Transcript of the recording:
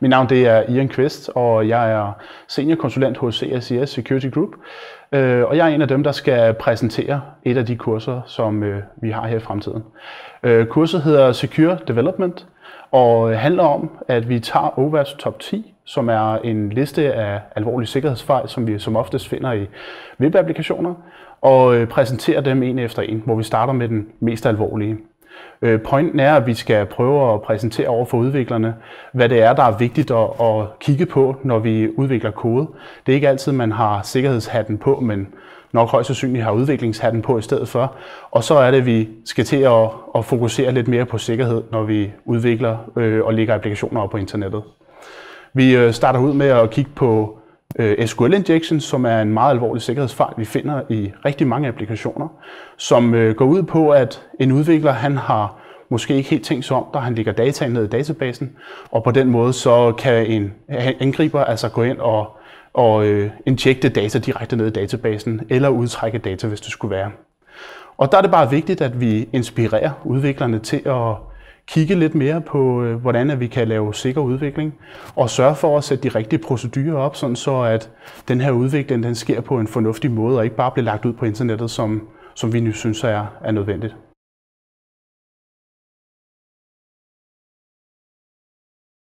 Mit navn det er Ian Quest, og jeg er seniorkonsulent hos CSIS Security Group. Øh, og jeg er en af dem, der skal præsentere et af de kurser, som øh, vi har her i fremtiden. Øh, kurset hedder Secure Development, og handler om, at vi tager OWASP Top 10, som er en liste af alvorlige sikkerhedsfejl, som vi som oftest finder i webapplikationer, og præsenterer dem en efter en, hvor vi starter med den mest alvorlige. Øh, pointen er, at vi skal prøve at præsentere over for udviklerne, hvad det er, der er vigtigt at, at kigge på, når vi udvikler kode. Det er ikke altid, man har sikkerhedshatten på, men nok højst sandsynligt har udviklingshatten på i stedet for. Og så er det, at vi skal til at, at fokusere lidt mere på sikkerhed, når vi udvikler øh, og lægger applikationer op på internettet. Vi øh, starter ud med at kigge på øh, SQL injection, som er en meget alvorlig sikkerhedsfejl, vi finder i rigtig mange applikationer, som øh, går ud på, at en udvikler han har måske ikke helt tænkt sig om, da han ligger dataen ned i databasen, og på den måde så kan en angriber altså gå ind og, og øh, injekte data direkte ned i databasen, eller udtrække data, hvis det skulle være. Og der er det bare vigtigt, at vi inspirerer udviklerne til at kigge lidt mere på, øh, hvordan at vi kan lave sikker udvikling, og sørge for at sætte de rigtige procedurer op, sådan så at den her udvikling den sker på en fornuftig måde, og ikke bare bliver lagt ud på internettet, som, som vi nu synes er, er nødvendigt.